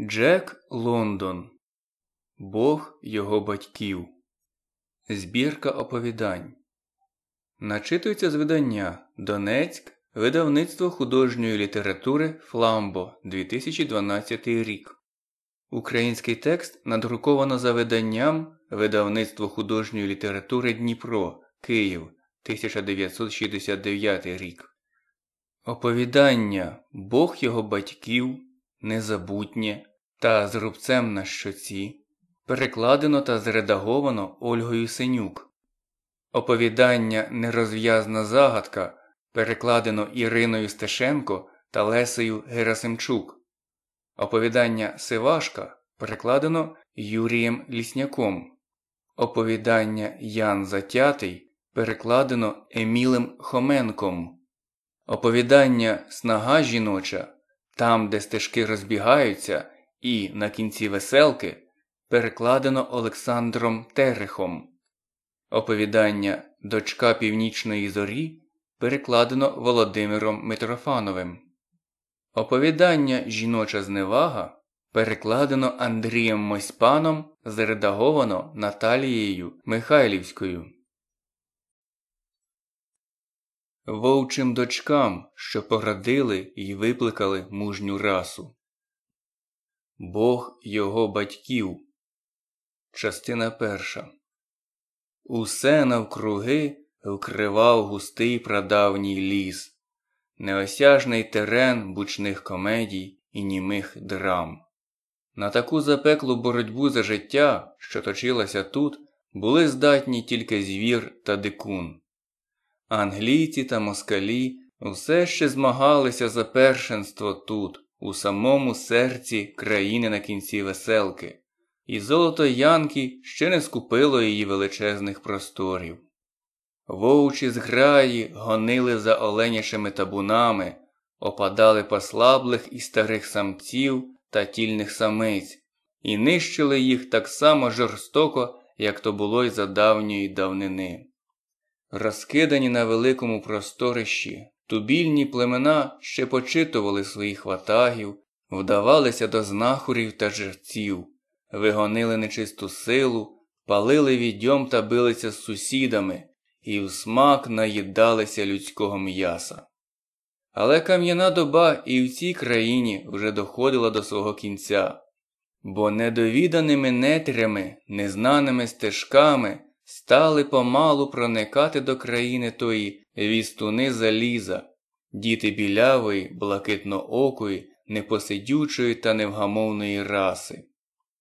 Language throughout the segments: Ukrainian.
Джек Лондон Бог його батьків. Збірка оповідань. Начитується з видання Донецьк. Видавництво художньої літератури Фламбо 2012 рік. Український текст надруковано за виданням Видавництво художньої літератури Дніпро Київ 1969 рік. Оповідання Бог його батьків незабутнє та з рубцем на щоці, перекладено та зредаговано Ольгою Синюк. Оповідання Нерозв'язна загадка перекладено Іриною Стешенко та Лесею Герасимчук. Оповідання Сивашка перекладено Юрієм Лісняком. Оповідання Ян Затятий перекладено Емілем Хоменком. Оповідання Снага жіноча там, де стежки розбігаються, і на кінці веселки перекладено Олександром Терехом. Оповідання Дочка Північної Зорі перекладено Володимиром Митрофановим. Оповідання Жіноча зневага перекладено Андрієм Мосьпаном, зредаговано Наталією Михайлівською. вовчим дочкам, що порадили і випликали мужню расу. Бог його батьків. Частина перша. Усе навкруги вкривав густий прадавній ліс, неосяжний терен бучних комедій і німих драм. На таку запеклу боротьбу за життя, що точилася тут, були здатні тільки звір та дикун. Англійці та москалі усе ще змагалися за першенство тут, у самому серці країни на кінці веселки, і золото Янки ще не скупило її величезних просторів. Вовчі зграї гонили за оленячими табунами, опадали послаблих і старих самців та тільних самиць, і нищили їх так само жорстоко, як то було й за давньої давнини. Розкидані на великому просторищі, тубільні племена ще почитували своїх ватагів, вдавалися до знахурів та жерців, вигонили нечисту силу, палили відьом та билися з сусідами і в смак наїдалися людського м'яса. Але кам'яна доба і в цій країні вже доходила до свого кінця, бо недовіданими нетрями, незнаними стежками стали помалу проникати до країни тої вістуни заліза, діти білявої, блакитноокої, непосидючої та невгамовної раси.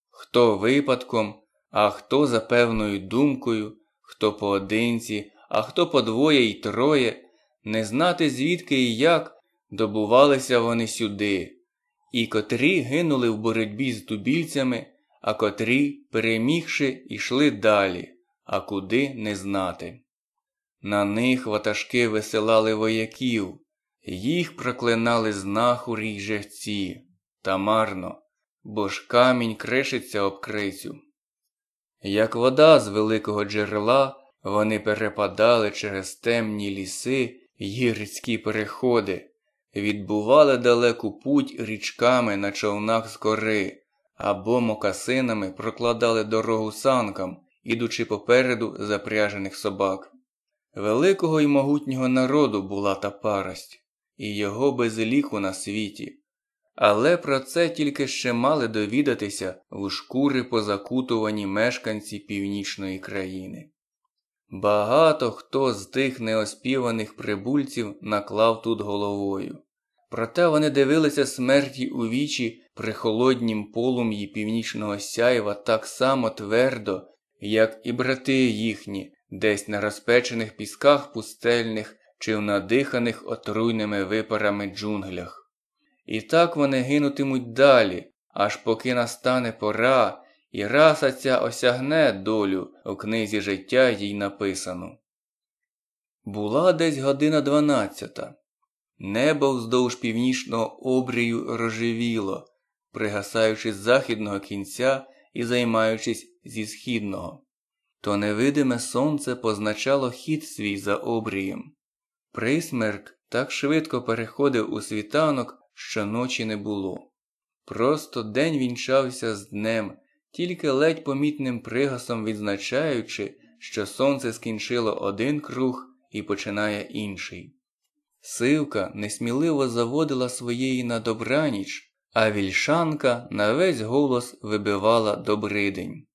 Хто випадком, а хто за певною думкою, хто поодинці, а хто подвоє й троє, не знати звідки і як добувалися вони сюди, і котрі гинули в боротьбі з тубільцями, а котрі, перемігши, йшли далі а куди не знати. На них ватажки висилали вояків, їх проклинали знахурі й жевці, та марно, бо ж камінь кришиться об крицю. Як вода з великого джерела, вони перепадали через темні ліси й гірські переходи, відбували далеку путь річками на човнах з кори або мокасинами прокладали дорогу санкам, ідучи попереду запряжених собак. Великого і могутнього народу була та парость, і його безліку на світі. Але про це тільки ще мали довідатися в шкури позакутувані мешканці північної країни. Багато хто з тих неоспіваних прибульців наклав тут головою, проте вони дивилися смерті у вічі при холоднім полум'ї північного сяйва так само твердо, як і брати їхні, десь на розпечених пісках пустельних чи в надиханих отруйними випарами джунглях. І так вони гинутимуть далі, аж поки настане пора, і раса ця осягне долю у книзі життя їй написану. Була десь година дванадцята. Небо вздовж північного обрію рожевіло, пригасаючи з західного кінця і займаючись зі східного. То невидиме сонце позначало хід свій за обрієм. Присмерк так швидко переходив у світанок, що ночі не було. Просто день вінчався з днем, тільки ледь помітним пригасом відзначаючи, що сонце скінчило один круг і починає інший. Сивка несміливо заводила своєї на добраніч, а вільшанка на весь голос вибивала добридень.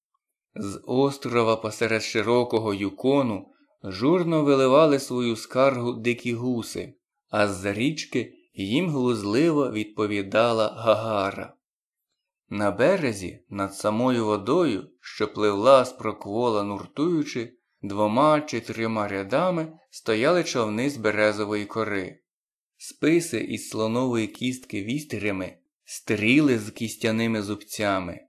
З острова посеред широкого юкону журно виливали свою скаргу дикі гуси, а з за річки їм глузливо відповідала Гагара. На березі, над самою водою, що пливла з проквола нуртуючи, двома чи трьома рядами стояли човни з березової кори, списи із слонової кістки вістрями, стріли з кістяними зубцями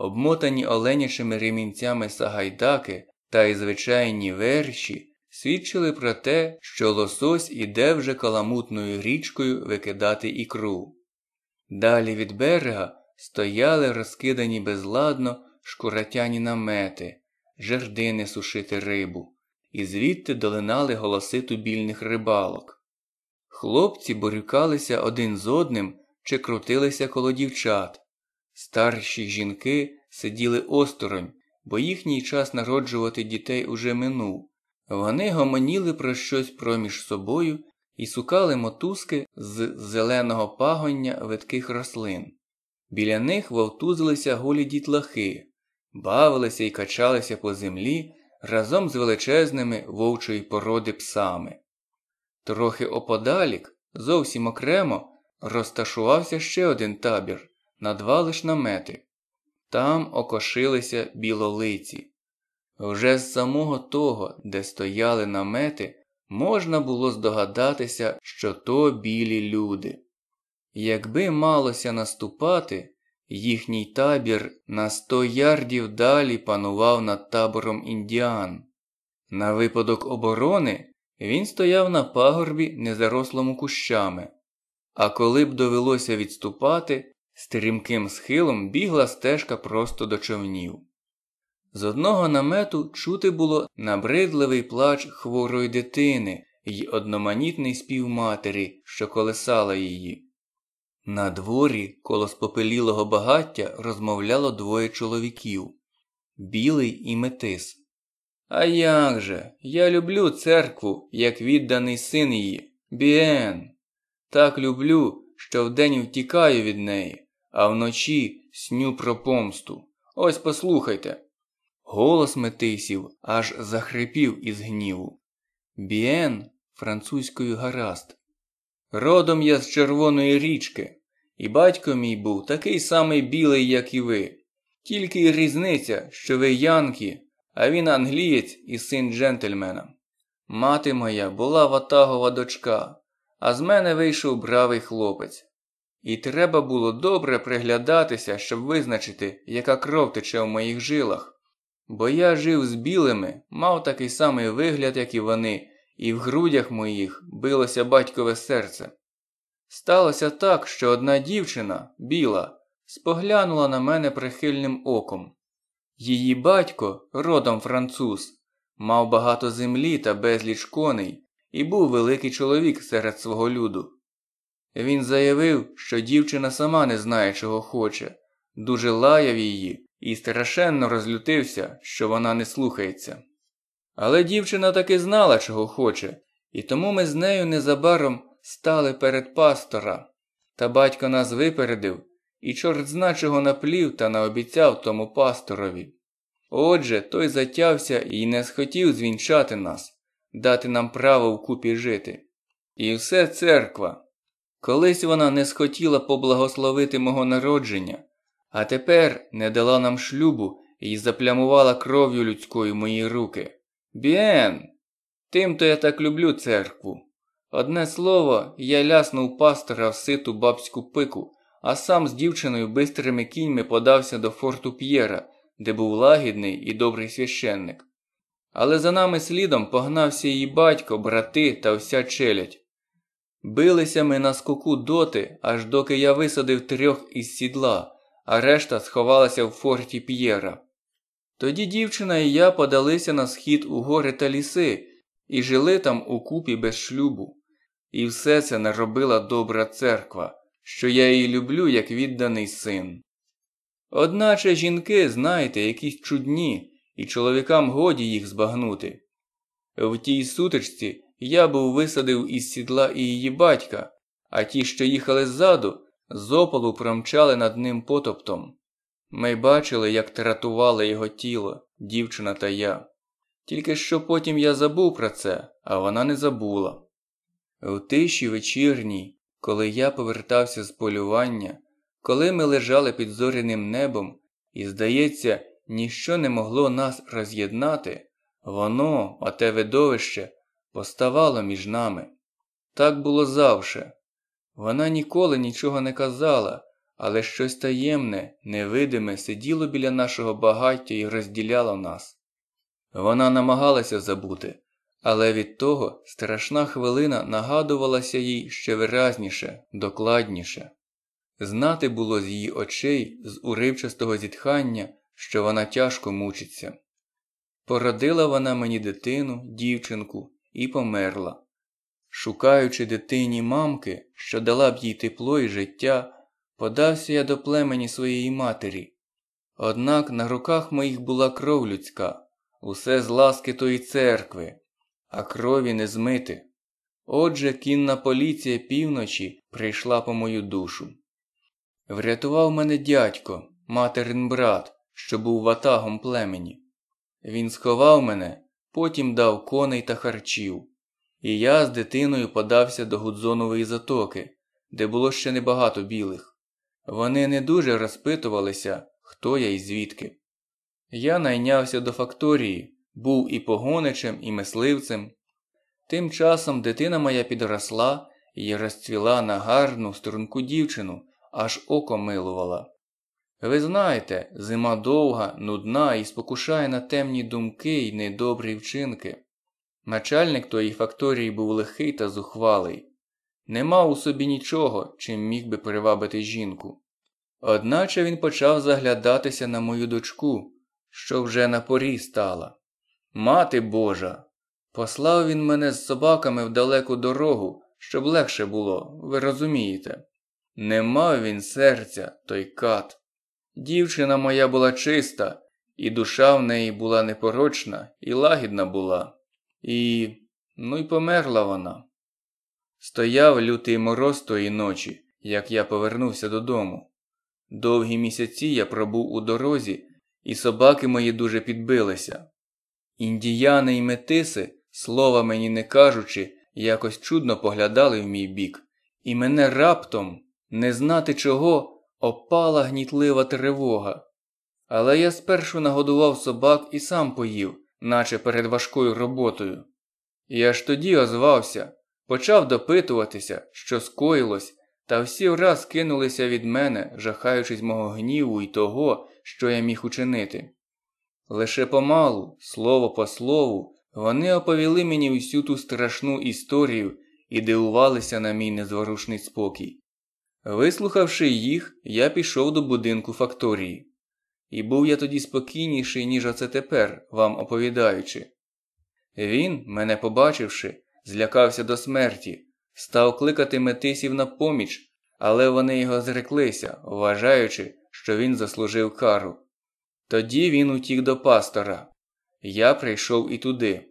обмотані оленячими ремінцями сагайдаки та й звичайні верші свідчили про те, що лосось іде вже каламутною річкою викидати ікру. Далі від берега стояли розкидані безладно шкуратяні намети, жердини сушити рибу, і звідти долинали голоси тубільних рибалок. Хлопці борюкалися один з одним чи крутилися коло дівчат, Старші жінки сиділи осторонь, бо їхній час народжувати дітей уже минув. Вони гомоніли про щось проміж собою і сукали мотузки з зеленого пагоння видких рослин. Біля них вовтузилися голі дітлахи, бавилися і качалися по землі разом з величезними вовчої породи псами. Трохи оподалік, зовсім окремо, розташувався ще один табір на два лиш намети. Там окошилися білолиці. Вже з самого того, де стояли намети, можна було здогадатися, що то білі люди. Якби малося наступати, їхній табір на сто ярдів далі панував над табором індіан. На випадок оборони він стояв на пагорбі, незарослому кущами, а коли б довелося відступати, Стрімким схилом бігла стежка просто до човнів. З одного намету чути було набридливий плач хворої дитини й одноманітний спів матері, що колесала її. На дворі коло спопелілого багаття розмовляло двоє чоловіків білий і метис. А як же? Я люблю церкву, як відданий син її, Біен. Так люблю, що вдень втікаю від неї а вночі сню про помсту. Ось послухайте. Голос метисів аж захрипів із гніву. Біен французькою гаразд. Родом я з Червоної річки, і батько мій був такий самий білий, як і ви. Тільки й різниця, що ви Янки, а він англієць і син джентльмена. Мати моя була ватагова дочка, а з мене вийшов бравий хлопець. І треба було добре приглядатися, щоб визначити, яка кров тече в моїх жилах. Бо я жив з білими, мав такий самий вигляд, як і вони, і в грудях моїх билося батькове серце. Сталося так, що одна дівчина, біла, споглянула на мене прихильним оком. Її батько, родом француз, мав багато землі та безліч коней, і був великий чоловік серед свого люду. Він заявив, що дівчина сама не знає, чого хоче, дуже лаяв її і страшенно розлютився, що вона не слухається. Але дівчина таки знала, чого хоче, і тому ми з нею незабаром стали перед пастора. Та батько нас випередив і чорт зна чого наплів та наобіцяв тому пасторові. Отже, той затявся і не схотів звінчати нас, дати нам право вкупі жити. І все церква. Колись вона не схотіла поблагословити мого народження, а тепер не дала нам шлюбу і заплямувала кров'ю людською мої руки. Б'єн! Тим-то я так люблю церкву. Одне слово, я ляснув пастора в ситу бабську пику, а сам з дівчиною бистрими кіньми подався до форту П'єра, де був лагідний і добрий священник. Але за нами слідом погнався її батько, брати та вся челядь. Билися ми на скоку доти, аж доки я висадив трьох із сідла, а решта сховалася в форті П'єра. Тоді дівчина і я подалися на схід у гори та ліси і жили там у купі без шлюбу. І все це наробила добра церква, що я її люблю як відданий син. Одначе жінки, знаєте, якісь чудні, і чоловікам годі їх збагнути. В тій сутичці я був висадив із сідла і її батька, а ті, що їхали ззаду, з опалу промчали над ним потоптом. Ми бачили, як тратували його тіло, дівчина та я. Тільки що потім я забув про це, а вона не забула. У тиші вечірній, коли я повертався з полювання, коли ми лежали під зоряним небом, і, здається, ніщо не могло нас роз'єднати, воно, а те видовище, поставало між нами. Так було завше. Вона ніколи нічого не казала, але щось таємне, невидиме сиділо біля нашого багаття і розділяло нас. Вона намагалася забути, але від того страшна хвилина нагадувалася їй ще виразніше, докладніше. Знати було з її очей, з уривчастого зітхання, що вона тяжко мучиться. Породила вона мені дитину, дівчинку, і померла, шукаючи дитині мамки, що дала б їй тепло і життя, подався я до племені своєї матері. Однак на руках моїх була кров людська, усе з ласки тої церкви, а крові не змити. Отже, кінна поліція півночі прийшла по мою душу. Врятував мене дядько, материн брат, що був ватагом племені. Він сховав мене потім дав коней та харчів. І я з дитиною подався до Гудзонової затоки, де було ще небагато білих. Вони не дуже розпитувалися, хто я і звідки. Я найнявся до факторії, був і погоничем, і мисливцем. Тим часом дитина моя підросла і розцвіла на гарну струнку дівчину, аж око милувала. Ви знаєте, зима довга, нудна і спокушає на темні думки і недобрі вчинки. Начальник тої факторії був лихий та зухвалий, не мав у собі нічого, чим міг би привабити жінку. Одначе він почав заглядатися на мою дочку, що вже на порі стала. Мати Божа! Послав він мене з собаками в далеку дорогу, щоб легше було, ви розумієте. Не мав він серця, той кат. Дівчина моя була чиста, і душа в неї була непорочна і лагідна була, і ну й померла вона. Стояв лютий мороз тої ночі, як я повернувся додому. Довгі місяці я пробув у дорозі, і собаки мої дуже підбилися. Індіяни й метиси, слова мені не кажучи, якось чудно поглядали в мій бік, і мене раптом, не знати чого, Опала гнітлива тривога. Але я спершу нагодував собак і сам поїв, наче перед важкою роботою. Я ж тоді озвався, почав допитуватися, що скоїлось, та всі враз кинулися від мене, жахаючись мого гніву і того, що я міг учинити. Лише помалу, слово по слову, вони оповіли мені усю ту страшну історію і дивувалися на мій незворушний спокій. Вислухавши їх, я пішов до будинку факторії. І був я тоді спокійніший, ніж оце тепер, вам оповідаючи. Він, мене побачивши, злякався до смерті, став кликати метисів на поміч, але вони його зреклися, вважаючи, що він заслужив кару. Тоді він утік до пастора. Я прийшов і туди.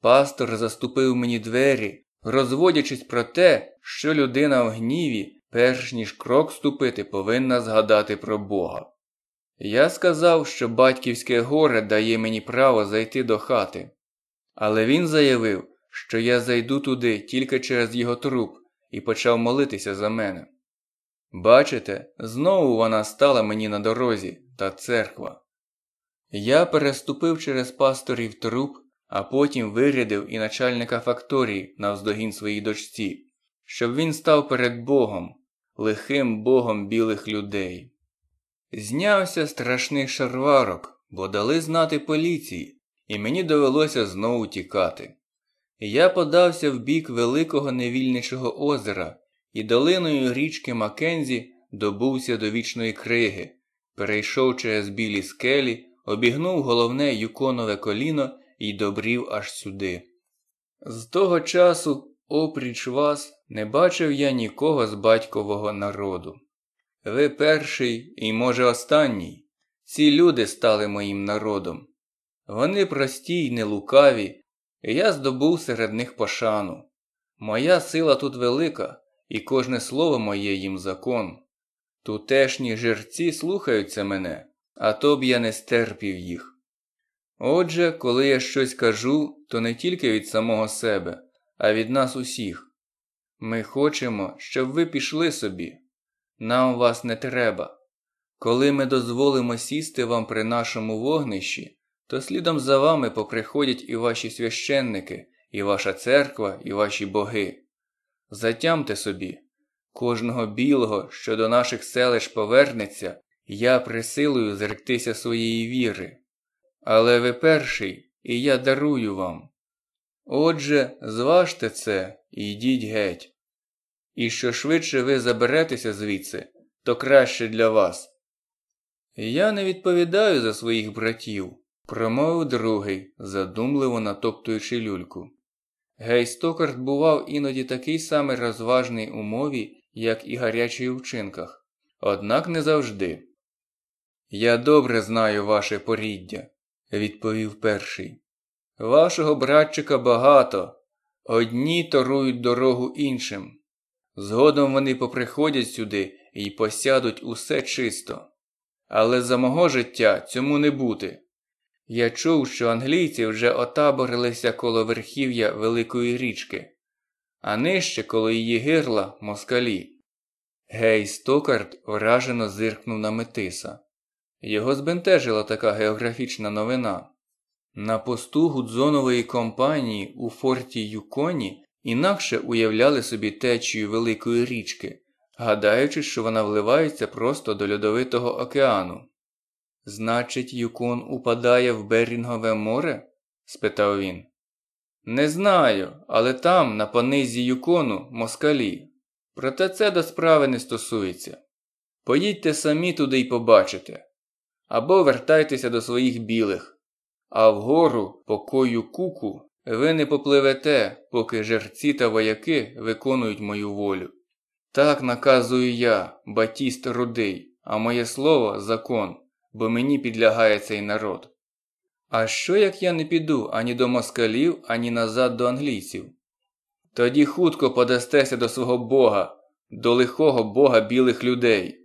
Пастор заступив мені двері, розводячись про те, що людина в гніві перш ніж крок ступити, повинна згадати про Бога. Я сказав, що батьківське горе дає мені право зайти до хати, але він заявив, що я зайду туди тільки через його труп і почав молитися за мене. Бачите, знову вона стала мені на дорозі та церква. Я переступив через пасторів труп, а потім вирядив і начальника факторії навздогін своїй дочці щоб він став перед Богом, лихим богом білих людей. Знявся страшний шарварок, бо дали знати поліції, і мені довелося знову тікати. Я подався в бік великого невільничого озера і долиною річки Макензі добувся до вічної криги, перейшов через білі скелі, обігнув головне юконове коліно і добрів аж сюди. З того часу Опріч вас не бачив я нікого з батькового народу. Ви перший і, може, останній. Ці люди стали моїм народом. Вони прості й нелукаві, і я здобув серед них пошану. Моя сила тут велика, і кожне слово моє їм закон. Тутешні жерці слухаються мене, а то б я не стерпів їх. Отже, коли я щось кажу, то не тільки від самого себе а від нас усіх. Ми хочемо, щоб ви пішли собі. Нам вас не треба. Коли ми дозволимо сісти вам при нашому вогнищі, то слідом за вами поприходять і ваші священники, і ваша церква, і ваші боги. Затямте собі, кожного білого, що до наших селищ повернеться, я присилую зректися своєї віри. Але ви перший, і я дарую вам. Отже, зважте це і йдіть геть. І що швидше ви заберетеся звідси, то краще для вас. Я не відповідаю за своїх братів, промовив другий, задумливо натоптуючи люльку. Гей Стокард бував іноді такий самий розважний у мові, як і гарячий у вчинках, однак не завжди. Я добре знаю ваше поріддя, відповів перший. Вашого братчика багато. Одні торують дорогу іншим. Згодом вони поприходять сюди і посядуть усе чисто. Але за мого життя цьому не бути. Я чув, що англійці вже отаборилися коло верхів'я Великої річки, а нижче коло її гирла москалі. Гей Стокард вражено зиркнув на Метиса. Його збентежила така географічна новина. На посту Гудзонової компанії у форті Юконі інакше уявляли собі течію великої річки, гадаючи, що вона вливається просто до льодовитого океану. Значить, Юкон упадає в Берінгове море? спитав він. Не знаю, але там, на понизі Юкону, москалі. Проте це до справи не стосується. Поїдьте самі туди й побачите. Або вертайтеся до своїх білих а вгору покою куку ви не попливете, поки жерці та вояки виконують мою волю. Так наказую я, батіст рудий, а моє слово закон, бо мені підлягає цей народ. А що як я не піду ані до москалів, ані назад до англійців? Тоді хутко подастеся до свого бога, до лихого бога білих людей.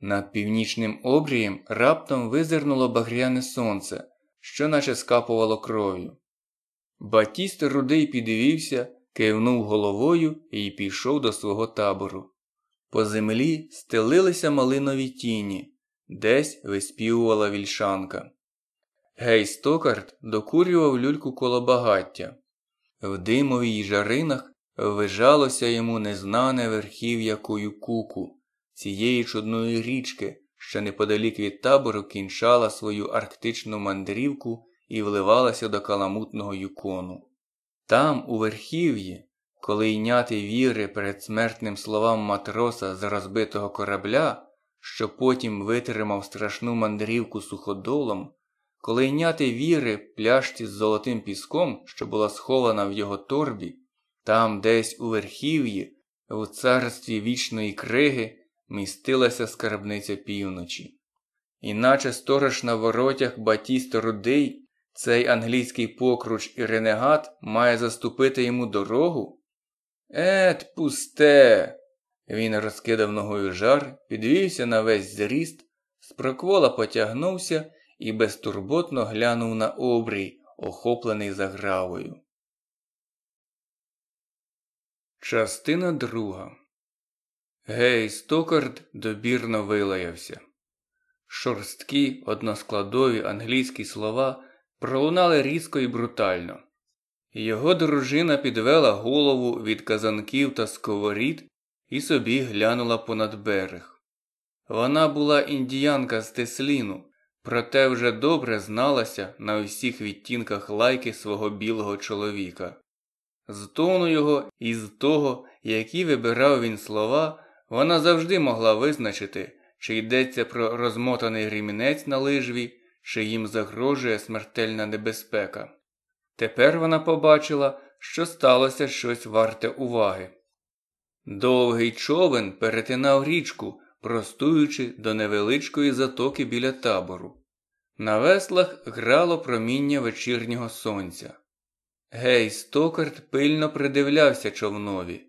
Над північним обрієм раптом визирнуло багряне сонце, що наче скапувало кров'ю. Батіст рудий підвівся, кивнув головою і пішов до свого табору. По землі стелилися малинові тіні, десь виспівувала вільшанка. Гей Стокарт докурював люльку коло багаття. В димовій й жаринах вижалося йому незнане верхів'я куку, цієї чудної річки, що неподалік від табору кінчала свою арктичну мандрівку і вливалася до каламутного юкону. Там, у верхів'ї, коли йняти віри перед смертним словам матроса з розбитого корабля, що потім витримав страшну мандрівку суходолом, коли йняти віри пляшці з золотим піском, що була схована в його торбі, там десь у верхів'ї, у царстві вічної криги, містилася скарбниця півночі. Іначе сторож на воротях Батісто Рудий, цей англійський покруч і ренегат має заступити йому дорогу? Ет, пусте. Він розкидав ногою жар, підвівся на весь зріст, з проквола потягнувся і безтурботно глянув на обрій, охоплений загравою. Частина друга Гей, Стукард добірно вилаявся. Шорсткі, односкладові англійські слова пролунали різко і брутально. Його дружина підвела голову від казанків та сковорід і собі глянула понад берег. Вона була індіянка з Тесліну, проте вже добре зналася на усіх відтінках лайки свого білого чоловіка. З тону його і з того, які вибирав він слова. Вона завжди могла визначити, чи йдеться про розмотаний грімінець на лижві, чи їм загрожує смертельна небезпека. Тепер вона побачила, що сталося щось варте уваги. Довгий човен перетинав річку, простуючи до невеличкої затоки біля табору. На веслах грало проміння вечірнього сонця. Гей Стокарт пильно придивлявся човнові.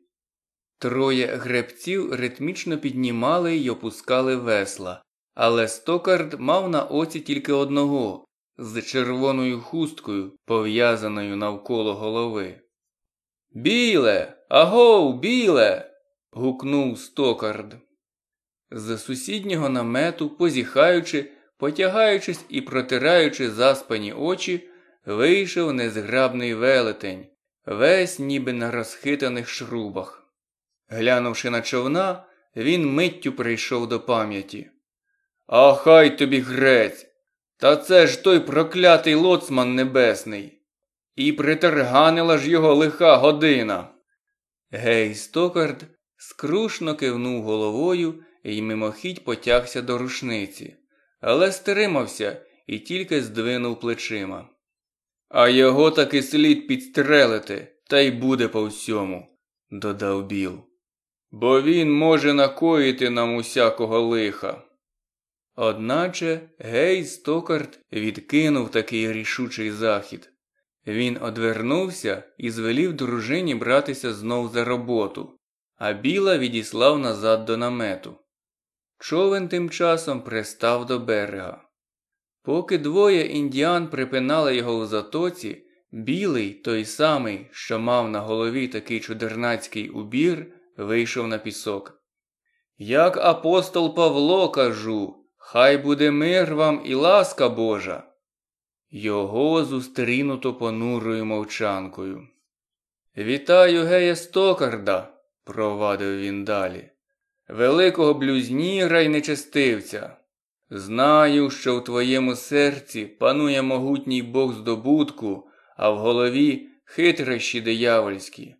Троє гребців ритмічно піднімали й опускали весла, але стокард мав на оці тільки одного з червоною хусткою, пов'язаною навколо голови. Біле, агов, біле. гукнув стокард. З сусіднього намету, позіхаючи, потягаючись і протираючи заспані очі, вийшов незграбний велетень, весь ніби на розхитаних шрубах. Глянувши на човна, він миттю прийшов до пам'яті. А хай тобі грець! Та це ж той проклятий лоцман небесний. І притерганила ж його лиха година. Гей Стокард скрушно кивнув головою і мимохідь потягся до рушниці, але стримався і тільки здвинув плечима. А його таки слід підстрелити, та й буде по всьому, додав Біл бо він може накоїти нам усякого лиха. Одначе гей Стокарт відкинув такий рішучий захід. Він одвернувся і звелів дружині братися знов за роботу, а біла відіслав назад до намету. Човен тим часом пристав до берега. Поки двоє індіан припинали його у затоці, білий, той самий, що мав на голові такий чудернацький убір, вийшов на пісок. Як апостол Павло кажу, хай буде мир вам і ласка Божа. Його зустрінуто понурою мовчанкою. Вітаю гея Стокарда, провадив він далі, великого блюзніра й нечестивця. Знаю, що в твоєму серці панує могутній Бог здобутку, а в голові хитрощі диявольські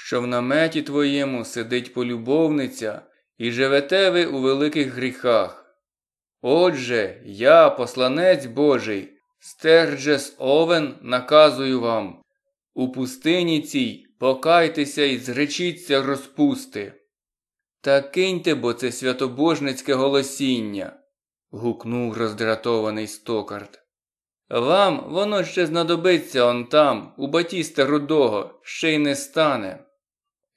що в наметі твоєму сидить полюбовниця, і живете ви у великих гріхах. Отже, я, посланець Божий, Стерджес Овен, наказую вам у пустині цій покайтеся і зречіться розпусти. Та киньте бо це святобожницьке голосіння. гукнув роздратований стокард. Вам воно ще знадобиться он там, у батіста рудого, ще й не стане.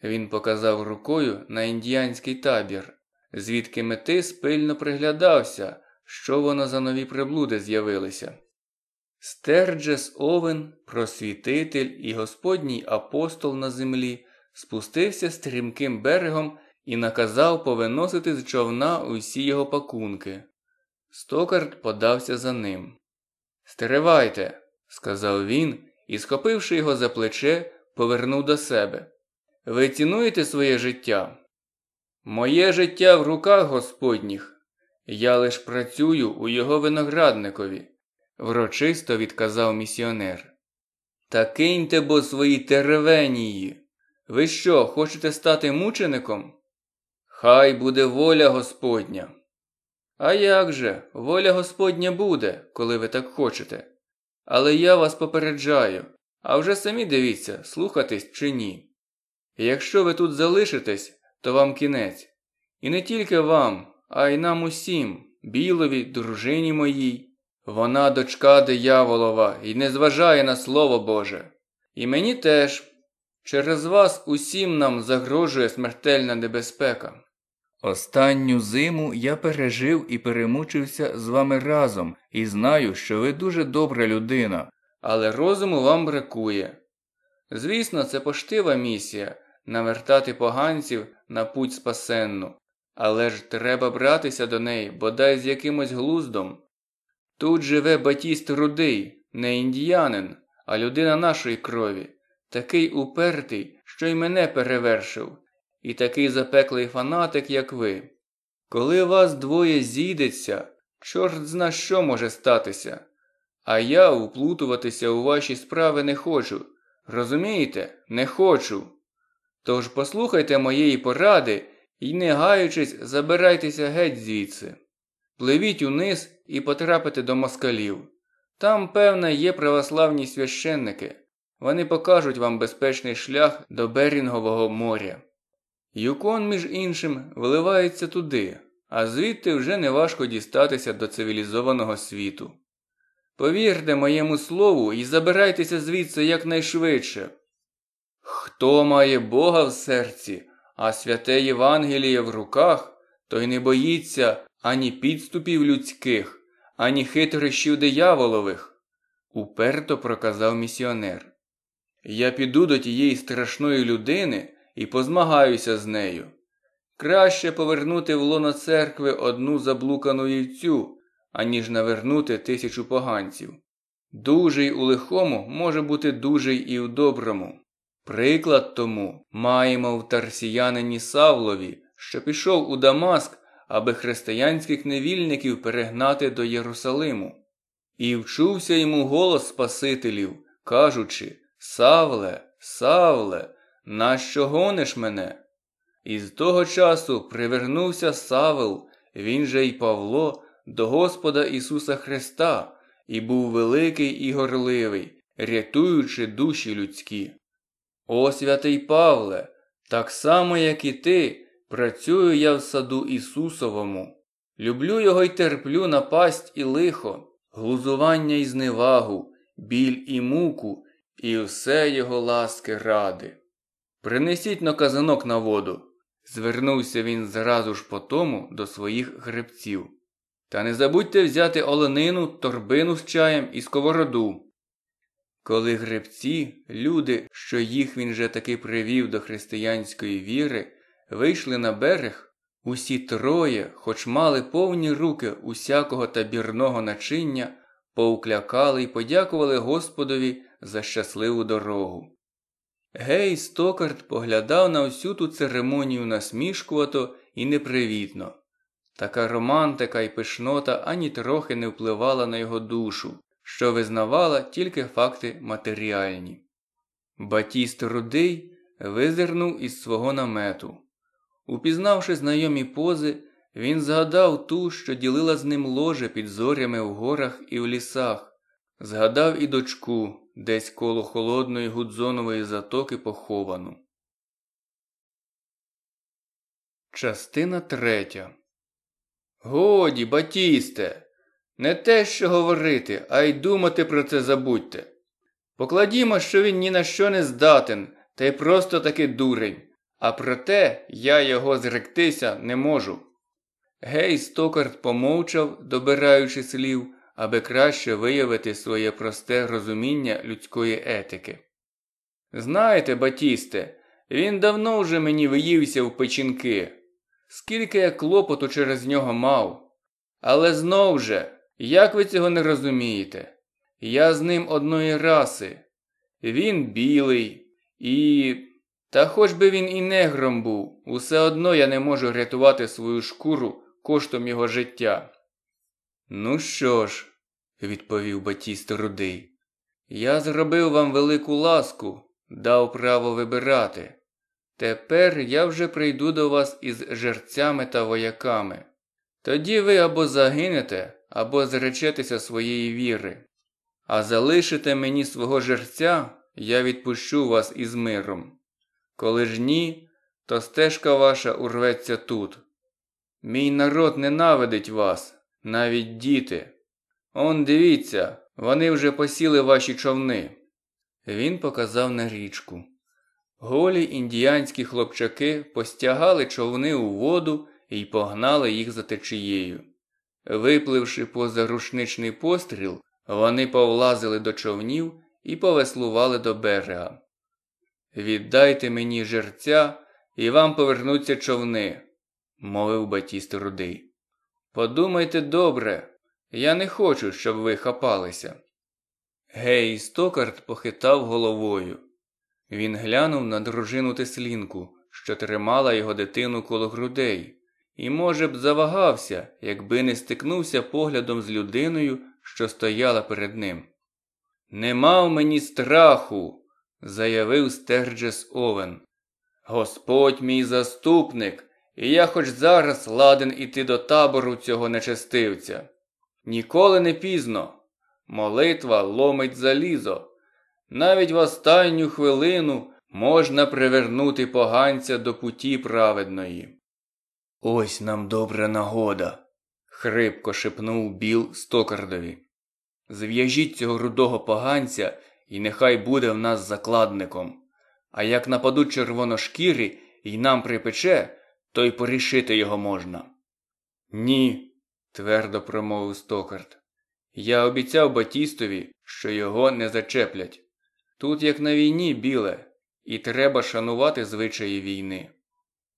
Він показав рукою на індіанський табір, звідки метис пильно приглядався, що воно за нові приблуди з'явилися. Стерджес Овен, просвітитель і господній апостол на землі, спустився стрімким берегом і наказав повиносити з човна усі його пакунки. Стокард подався за ним. Стривайте, сказав він і, схопивши його за плече, повернув до себе ви цінуєте своє життя? Моє життя в руках Господніх. Я лиш працюю у його виноградникові, врочисто відказав місіонер. Та киньте бо свої теревенії. Ви що, хочете стати мучеником? Хай буде воля Господня. А як же, воля Господня буде, коли ви так хочете. Але я вас попереджаю, а вже самі дивіться, слухатись чи ні якщо ви тут залишитесь, то вам кінець. І не тільки вам, а й нам усім, білові, дружині моїй. Вона дочка дияволова і не зважає на слово Боже. І мені теж. Через вас усім нам загрожує смертельна небезпека. Останню зиму я пережив і перемучився з вами разом і знаю, що ви дуже добра людина, але розуму вам бракує. Звісно, це поштива місія, навертати поганців на путь спасенну, але ж треба братися до неї бодай з якимось глуздом. Тут живе батіст рудий, не індіянин, а людина нашої крові, такий упертий, що й мене перевершив, і такий запеклий фанатик, як ви. Коли вас двоє зійдеться, чорт зна що може статися. А я вплутуватися у ваші справи не хочу. Розумієте, не хочу. Тож послухайте моєї поради і, не гаючись, забирайтеся геть звідси. Пливіть униз і потрапите до москалів. Там, певне, є православні священники. Вони покажуть вам безпечний шлях до Берінгового моря. Юкон, між іншим, виливається туди, а звідти вже неважко дістатися до цивілізованого світу. Повірте моєму слову і забирайтеся звідси якнайшвидше. Хто має Бога в серці, а святе Євангеліє в руках, той не боїться ані підступів людських, ані хитрощів дияволових, уперто проказав місіонер. Я піду до тієї страшної людини і позмагаюся з нею. Краще повернути в лоно церкви одну заблукану вівцю, аніж навернути тисячу поганців. Дужий у лихому може бути дужий і в доброму. Приклад тому маємо в Тарсіянині Савлові, що пішов у Дамаск, аби християнських невільників перегнати до Єрусалиму. І вчувся йому голос Спасителів, кажучи Савле, Савле, нащо гониш мене? І з того часу привернувся Савел, він же й Павло, до Господа Ісуса Христа, і був великий і горливий, рятуючи душі людські. О святий Павле, так само, як і ти, працюю я в саду Ісусовому. Люблю його й терплю напасть і лихо, глузування й зневагу, біль і муку, і все його ласки ради. Принесіть но казанок на воду. Звернувся він зразу ж по тому до своїх гребців. Та не забудьте взяти оленину, торбину з чаєм і сковороду. Коли гребці, люди, що їх він же таки привів до християнської віри, вийшли на берег, усі троє, хоч мали повні руки усякого табірного начиння, поуклякали і подякували Господові за щасливу дорогу. Гей стокарт поглядав на всю ту церемонію насмішкувато і непривітно. Така романтика і пишнота ані трохи не впливала на його душу що визнавала тільки факти матеріальні. Батіст Рудий визирнув із свого намету. Упізнавши знайомі пози, він згадав ту, що ділила з ним ложе під зорями в горах і в лісах, згадав і дочку, десь коло холодної гудзонової затоки поховану. Частина третя. Годі, батісте. Не те, що говорити, а й думати про це забудьте. Покладімо, що він ні на що не здатен, та й просто таки дурень, а проте я його зректися не можу. Гей Стокард помовчав, добираючи слів, аби краще виявити своє просте розуміння людської етики. Знаєте, Батісте, він давно вже мені виївся в печінки, скільки я клопоту через нього мав. Але знов же, як ви цього не розумієте? Я з ним одної раси. Він білий і. Та хоч би він і негром був, усе одно я не можу рятувати свою шкуру коштом його життя. Ну що ж, відповів Батіст рудий, я зробив вам велику ласку, дав право вибирати. Тепер я вже прийду до вас із жерцями та вояками. Тоді ви або загинете, або зречетеся своєї віри, а залишите мені свого жерця, я відпущу вас із миром. Коли ж ні, то стежка ваша урветься тут. Мій народ ненавидить вас, навіть діти. Он дивіться, вони вже посіли ваші човни. Він показав на річку. Голі індіянські хлопчаки постягали човни у воду і погнали їх за течією. Випливши поза рушничний постріл, вони повлазили до човнів і повеслували до берега. Віддайте мені жерця, і вам повернуться човни, мовив батіст рудий. Подумайте добре, я не хочу, щоб ви хапалися. Гей, стокарт похитав головою. Він глянув на дружину теслінку, що тримала його дитину коло грудей і, може б, завагався, якби не стикнувся поглядом з людиною, що стояла перед ним. Не мав мені страху, заявив Стерджес Овен. Господь мій заступник, і я хоч зараз ладен іти до табору цього нечестивця. Ніколи не пізно. Молитва ломить залізо. Навіть в останню хвилину можна привернути поганця до путі праведної. Ось нам добра нагода, хрипко шепнув Біл Стокардові. Зв'яжіть цього рудого поганця, і нехай буде в нас закладником. А як нападуть червоношкірі і нам припече, то й порішити його можна. Ні, твердо промовив Стокард. Я обіцяв Батістові, що його не зачеплять. Тут, як на війні, біле, і треба шанувати звичаї війни.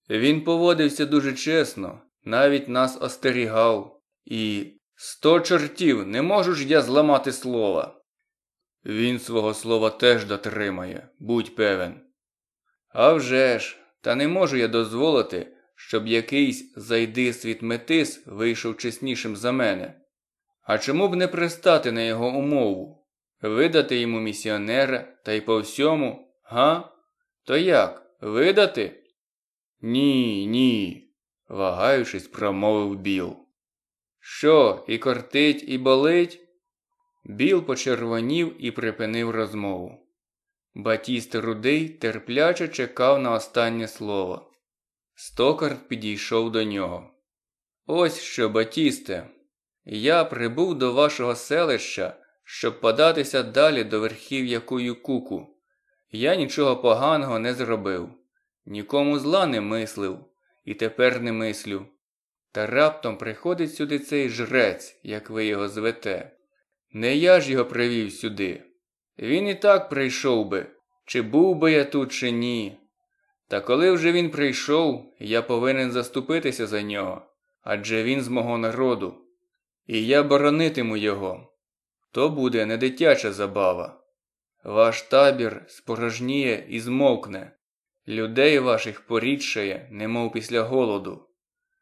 Він поводився дуже чесно, навіть нас остерігав. І сто чортів, не можу ж я зламати слова. Він свого слова теж дотримає, будь певен. «А вже ж, та не можу я дозволити, щоб якийсь зайди світ метис вийшов чеснішим за мене. А чому б не пристати на його умову? Видати йому місіонера та й по всьому, га? То як, видати? Ні, ні, вагаючись, промовив Біл. Що, і кортить, і болить? Біл почервонів і припинив розмову. Батіст рудий терпляче чекав на останнє слово. Стокар підійшов до нього. Ось що, Батісте, я прибув до вашого селища, щоб податися далі до верхів'я Куюкуку. Я нічого поганого не зробив. Нікому зла не мислив і тепер не мислю. Та раптом приходить сюди цей жрець, як ви його звете. Не я ж його привів сюди. Він і так прийшов би, чи був би я тут, чи ні. Та коли вже він прийшов, я повинен заступитися за нього адже він з мого народу. І я боронитиму його. То буде не дитяча забава. Ваш табір спорожніє і змовкне. Людей ваших порідшає, немов після голоду.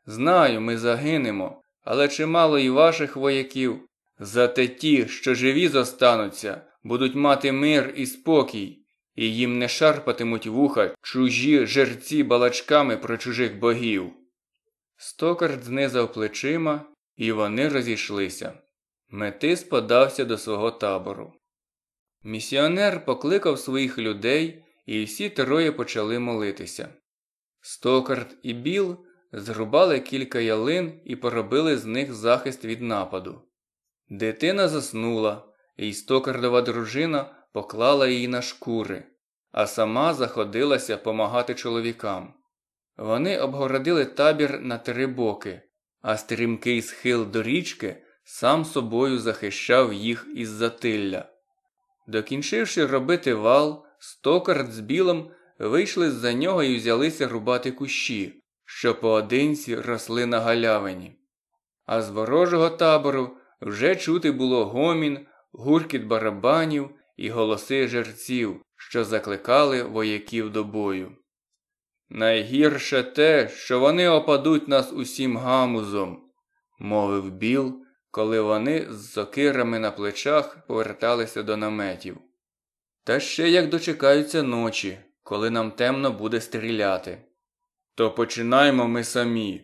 Знаю, ми загинемо, але чимало і ваших вояків. Зате ті, що живі зостануться, будуть мати мир і спокій, і їм не шарпатимуть вуха чужі жерці балачками про чужих богів. Стокард знизав плечима, і вони розійшлися. Метис подався до свого табору. Місіонер покликав своїх людей і всі троє почали молитися. Стокард і Біл зрубали кілька ялин і поробили з них захист від нападу. Дитина заснула, і стокардова дружина поклала її на шкури, а сама заходилася помагати чоловікам. Вони обгородили табір на три боки, а стрімкий схил до річки сам собою захищав їх із затилля. Докінчивши робити вал, Стокард з білом вийшли з за нього і взялися рубати кущі, що поодинці росли на галявині. А з ворожого табору вже чути було гомін, гуркіт барабанів і голоси жерців, що закликали вояків до бою. Найгірше те, що вони опадуть нас усім гамузом, мовив Біл, коли вони з сокирами на плечах поверталися до наметів. Та ще як дочекаються ночі, коли нам темно буде стріляти. То починаємо ми самі.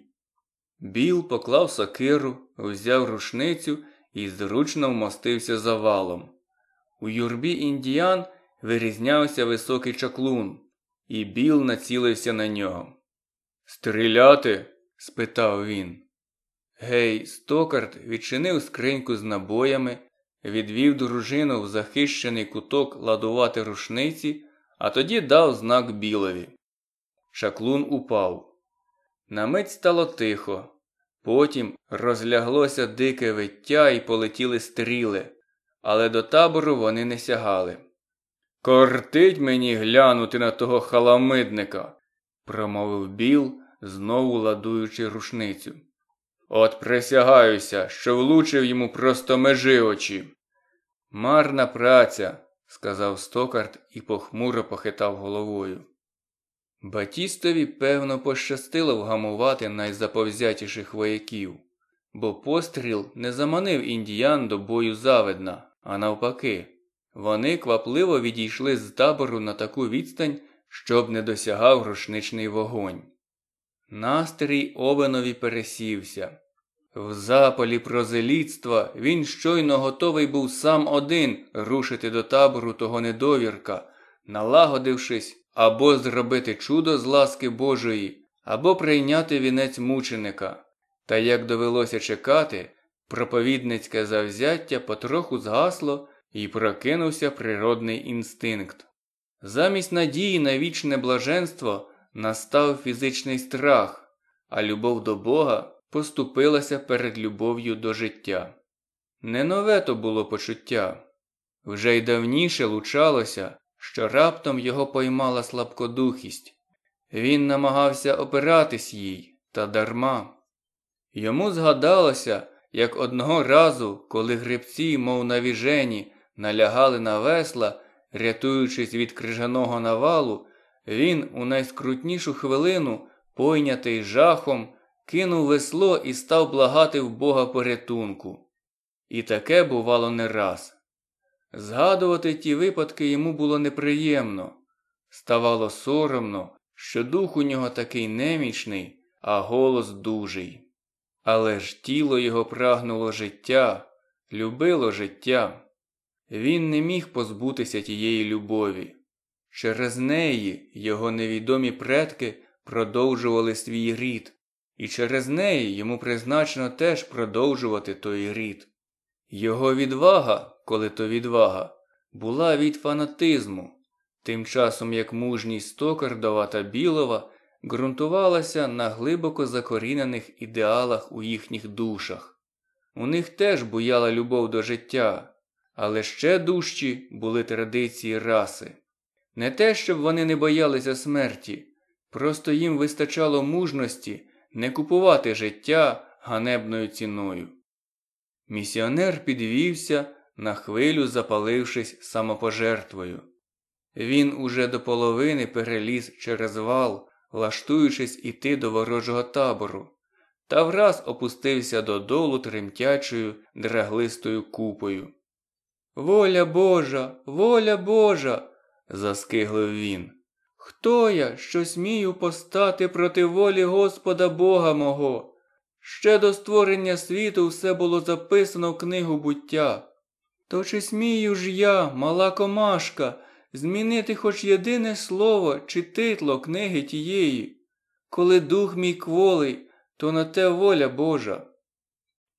Біл поклав сокиру, взяв рушницю і зручно вмостився за валом. У юрбі індіян вирізнявся високий чаклун, і Біл націлився на нього. Стріляти? спитав він. Гей, стокарт відчинив скриньку з набоями відвів дружину в захищений куток ладувати рушниці, а тоді дав знак білові. Шаклун упав. На мить стало тихо. Потім розляглося дике виття і полетіли стріли, але до табору вони не сягали. Кортить мені глянути на того халамидника, промовив Біл, знову ладуючи рушницю. От присягаюся, що влучив йому просто межи очі. Марна праця, сказав Стокарт і похмуро похитав головою. Батістові, певно, пощастило вгамувати найзаповзятіших вояків, бо постріл не заманив індіян до бою завидна, а навпаки, вони квапливо відійшли з табору на таку відстань, щоб не досягав рушничний вогонь. Настрій Овенові пересівся. В запалі прозеліцтва він щойно готовий був сам один рушити до табору того недовірка, налагодившись або зробити чудо з ласки Божої, або прийняти вінець мученика. Та як довелося чекати, проповідницьке завзяття потроху згасло і прокинувся природний інстинкт. Замість надії на вічне блаженство настав фізичний страх, а любов до Бога поступилася перед любов'ю до життя. Не нове то було почуття. Вже й давніше лучалося, що раптом його поймала слабкодухість. Він намагався опиратись їй, та дарма. Йому згадалося, як одного разу, коли грибці, мов навіжені, налягали на весла, рятуючись від крижаного навалу, він у найскрутнішу хвилину, пойнятий жахом, кинув весло і став благати в Бога порятунку. І таке бувало не раз. Згадувати ті випадки йому було неприємно, ставало соромно, що дух у нього такий немічний, а голос дужий. Але ж тіло його прагнуло життя, любило життя. Він не міг позбутися тієї любові. Через неї його невідомі предки продовжували свій рід, і через неї йому призначено теж продовжувати той рід. Його відвага, коли то відвага, була від фанатизму, тим часом як мужність Стокардова та Білова ґрунтувалася на глибоко закорінених ідеалах у їхніх душах. У них теж буяла любов до життя, але ще дужчі були традиції раси. Не те, щоб вони не боялися смерті, просто їм вистачало мужності не купувати життя ганебною ціною. Місіонер підвівся, на хвилю запалившись самопожертвою. Він уже до половини переліз через вал, лаштуючись іти до ворожого табору, та враз опустився додолу тремтячою, драглистою купою. Воля Божа, воля Божа. заскиглив він. Хто я, що смію постати проти волі Господа Бога мого? Ще до створення світу все було записано в книгу буття. То чи смію ж я, мала комашка, змінити хоч єдине слово чи титло книги тієї? Коли дух мій кволий, то на те воля Божа.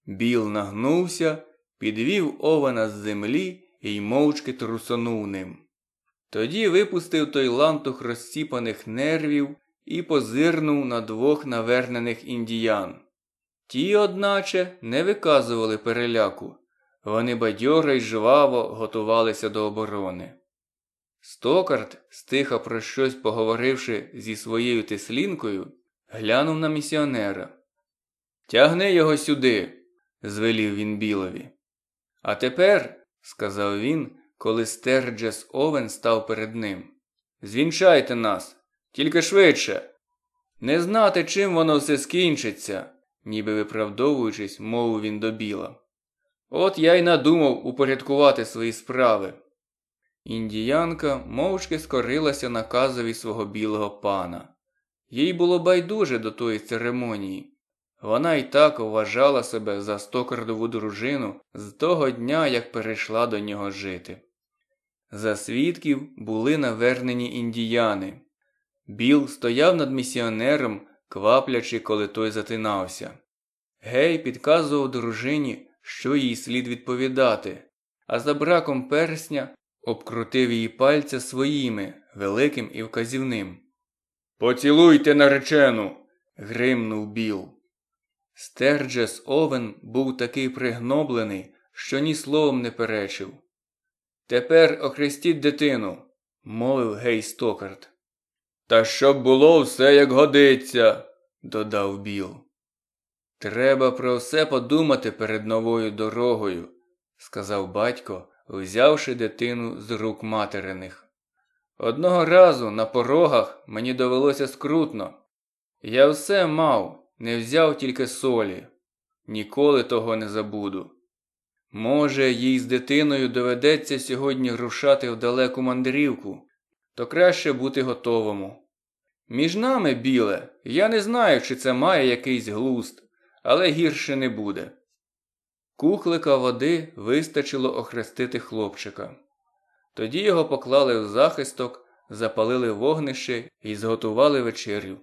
Біл нагнувся, підвів ована з землі і мовчки трусонув ним. Тоді випустив той лантух розціпаних нервів і позирнув на двох навернених індіян. Ті, одначе, не виказували переляку. Вони бадьоро й жваво готувалися до оборони. Стокарт, стиха про щось поговоривши зі своєю тислінкою, глянув на місіонера. Тягни його сюди, звелів він білові. А тепер, сказав він, коли Стерджес Овен став перед ним. Звінчайте нас, тільки швидше. Не знати, чим воно все скінчиться, ніби виправдовуючись, мов він до біла. От я й надумав упорядкувати свої справи. Індіянка мовчки скорилася наказові свого білого пана. Їй було байдуже до тої церемонії. Вона й так вважала себе за стокардову дружину з того дня, як перейшла до нього жити. За свідків були навернені індіяни. Біл стояв над місіонером, кваплячи, коли той затинався. Гей підказував дружині, що їй слід відповідати, а за браком персня обкрутив її пальця своїми, великим і вказівним. Поцілуйте наречену. гримнув Біл. Стерджес Овен був такий пригноблений, що ні словом не перечив. Тепер охрестіть дитину, мовив гей Стокард. Та щоб було все як годиться, додав Біл. Треба про все подумати перед новою дорогою, сказав батько, взявши дитину з рук материних. Одного разу на порогах мені довелося скрутно. Я все мав, не взяв тільки солі. Ніколи того не забуду. Може, їй з дитиною доведеться сьогодні рушати в далеку мандрівку, то краще бути готовому. Між нами, біле, я не знаю, чи це має якийсь глуст, але гірше не буде. Кухлика води вистачило охрестити хлопчика. Тоді його поклали в захисток, запалили вогнище і зготували вечерю.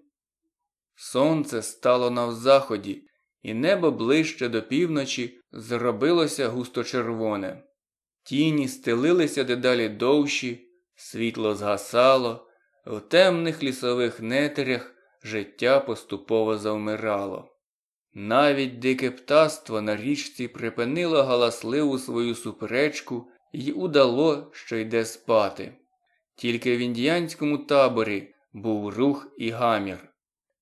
Сонце стало на заході, і небо ближче до півночі Зробилося густо червоне. Тіні стелилися дедалі довші, світло згасало, в темних лісових нетерях життя поступово завмирало. Навіть дике птаство на річці припинило галасливу свою суперечку і удало, що йде спати. Тільки в індіянському таборі був рух і гамір.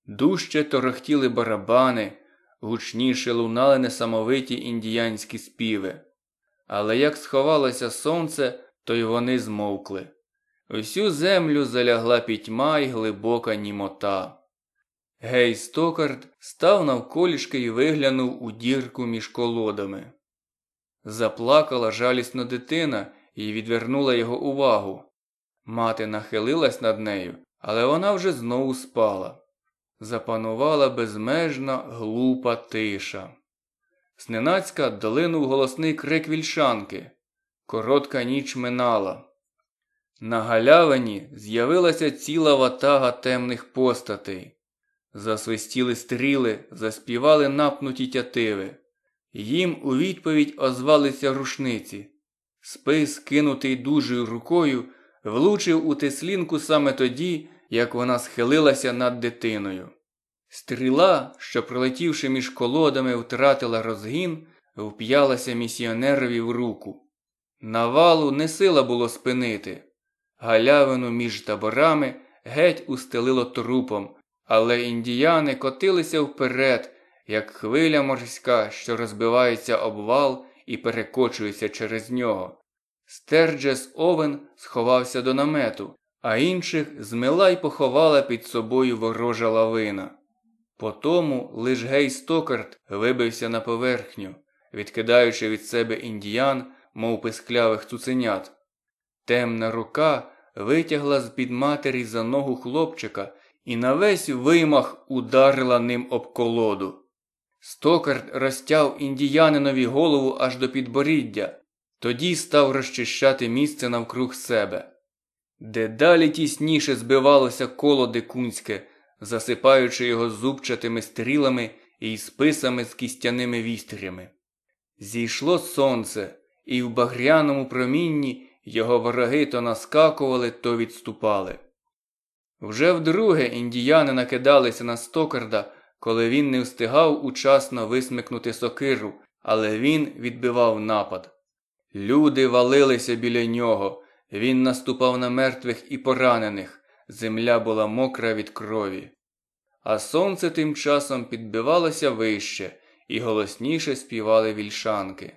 Дужче торохтіли барабани гучніше лунали несамовиті індіянські співи. Але як сховалося сонце, то й вони змовкли. Усю землю залягла пітьма й глибока німота. Гей Стокард став навколішки і виглянув у дірку між колодами. Заплакала жалісно дитина і відвернула його увагу. Мати нахилилась над нею, але вона вже знову спала запанувала безмежна глупа тиша. Сненацька долинув голосний крик вільшанки. Коротка ніч минала. На галявині з'явилася ціла ватага темних постатей. Засвистіли стріли, заспівали напнуті тятиви. Їм у відповідь озвалися рушниці. Спис, кинутий дужою рукою, влучив у теслінку саме тоді, як вона схилилася над дитиною. Стріла, що, пролетівши між колодами, втратила розгін, вп'ялася місіонерові в руку. Навалу не сила було спинити. Галявину між таборами геть устелило трупом, але індіяни котилися вперед, як хвиля морська, що розбивається обвал і перекочується через нього. Стерджес Овен сховався до намету, а інших змила й поховала під собою ворожа лавина. Потому лиш Гей Стокарт вибився на поверхню, відкидаючи від себе індіян, мов писклявих цуценят. Темна рука витягла з під матері за ногу хлопчика і на весь вимах ударила ним об колоду. Стокарт розтяв індіянинові голову аж до підборіддя, тоді став розчищати місце навкруг себе. Дедалі тісніше збивалося коло дикунське, засипаючи його зубчатими стрілами і списами з кістяними вістрями. Зійшло сонце, і в багряному промінні його вороги то наскакували, то відступали. Вже вдруге індіяни накидалися на стокарда, коли він не встигав учасно висмикнути сокиру, але він відбивав напад. Люди валилися біля нього. Він наступав на мертвих і поранених, земля була мокра від крові. А сонце тим часом підбивалося вище і голосніше співали вільшанки.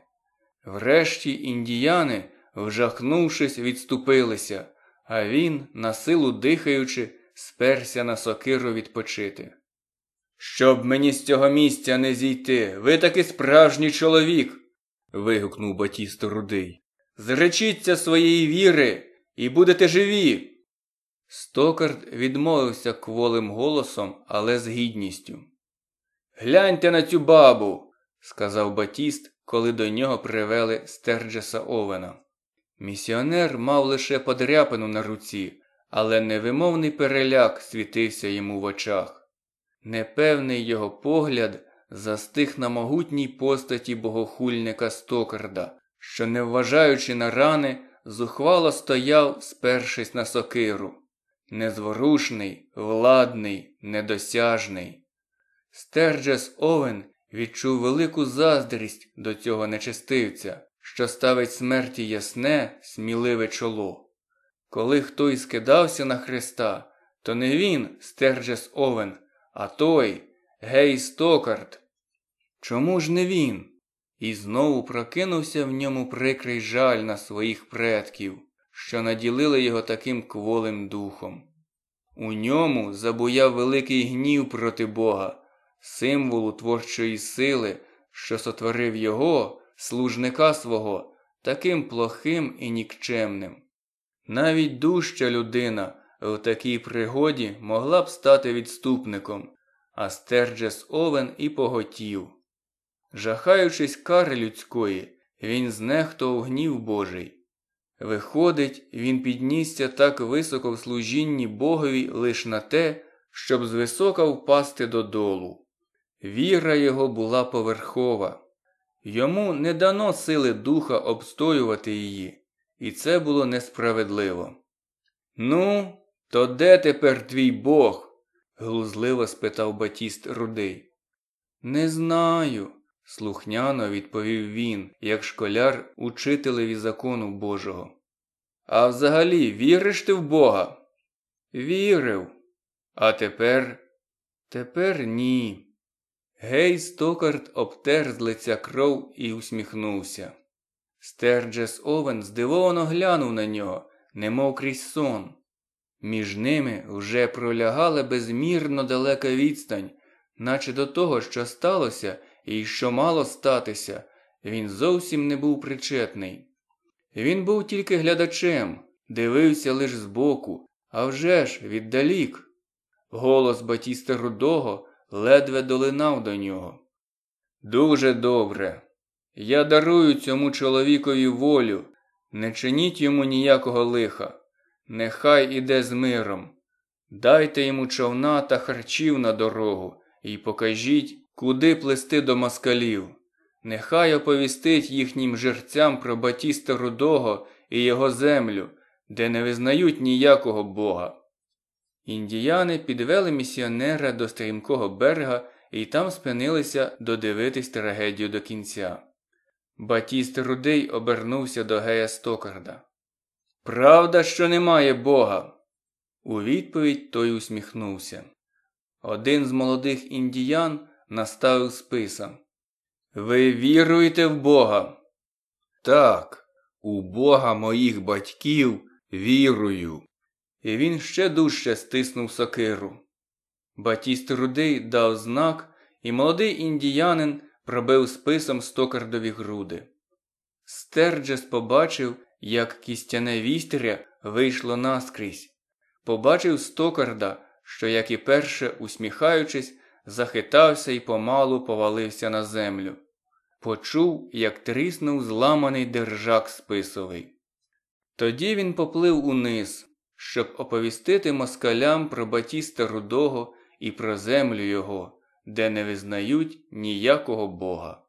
Врешті індіяни, вжахнувшись, відступилися, а він, на силу дихаючи, сперся на сокиру відпочити. Щоб мені з цього місця не зійти, ви таки справжній чоловік. вигукнув Батісто рудий. Зречіться своєї віри і будете живі. Стокард відмовився кволим голосом, але з гідністю. Гляньте на цю бабу, сказав Батіст, коли до нього привели Стерджеса Овена. Місіонер мав лише подряпину на руці, але невимовний переляк світився йому в очах. Непевний його погляд застиг на могутній постаті богохульника Стокарда, що, не вважаючи на рани, зухвало стояв, спершись на сокиру. Незворушний, владний, недосяжний. Стерджес Овен відчув велику заздрість до цього нечистивця, що ставить смерті ясне, сміливе чоло. Коли хто і скидався на Христа, то не він, Стерджес Овен, а той, Гей Стокард. Чому ж не він? і знову прокинувся в ньому прикрий жаль на своїх предків, що наділили його таким кволим духом. У ньому забуяв великий гнів проти Бога, символу творчої сили, що сотворив його, служника свого, таким плохим і нікчемним. Навіть дужча людина в такій пригоді могла б стати відступником, а Стерджес Овен і поготів. Жахаючись кари людської, він знехтував гнів Божий. Виходить, він піднісся так високо в служінні Богові лише на те, щоб звисока впасти додолу. Віра його була поверхова, йому не дано сили духа обстоювати її, і це було несправедливо. Ну, то де тепер твій Бог? глузливо спитав Батіст рудий. Не знаю, слухняно відповів він, як школяр учителеві закону Божого. А взагалі, віриш ти в Бога? Вірив. А тепер? Тепер ні. Гей стокарт обтер з лиця кров і усміхнувся. Стерджес Овен здивовано глянув на нього, немов крізь сон. Між ними вже пролягала безмірно далека відстань, наче до того, що сталося, і що мало статися, він зовсім не був причетний. Він був тільки глядачем, дивився лиш збоку, а вже ж віддалік. Голос Батіста Рудого ледве долинав до нього. Дуже добре. Я дарую цьому чоловікові волю, не чиніть йому ніякого лиха. Нехай іде з миром. Дайте йому човна та харчів на дорогу і покажіть, Куди плести до москалів? Нехай оповістить їхнім жерцям про Батіста Рудого і його землю, де не визнають ніякого бога. Індіяни підвели місіонера до стрімкого берега і там спинилися додивитись трагедію до кінця. Батіст Рудий обернувся до гея Стокарда. Правда, що немає бога. У відповідь той усміхнувся. Один з молодих індіян наставив списа. Ви віруєте в Бога? Так, у Бога моїх батьків вірую. І він ще дужче стиснув сокиру. Батіст рудий дав знак, і молодий індіянин пробив списом стокардові груди. Стерджес побачив, як кістяне вістря вийшло наскрізь. Побачив стокарда, що, як і перше, усміхаючись, захитався і помалу повалився на землю. Почув, як тріснув зламаний держак списовий. Тоді він поплив униз, щоб оповістити москалям про батіста рудого і про землю його, де не визнають ніякого бога.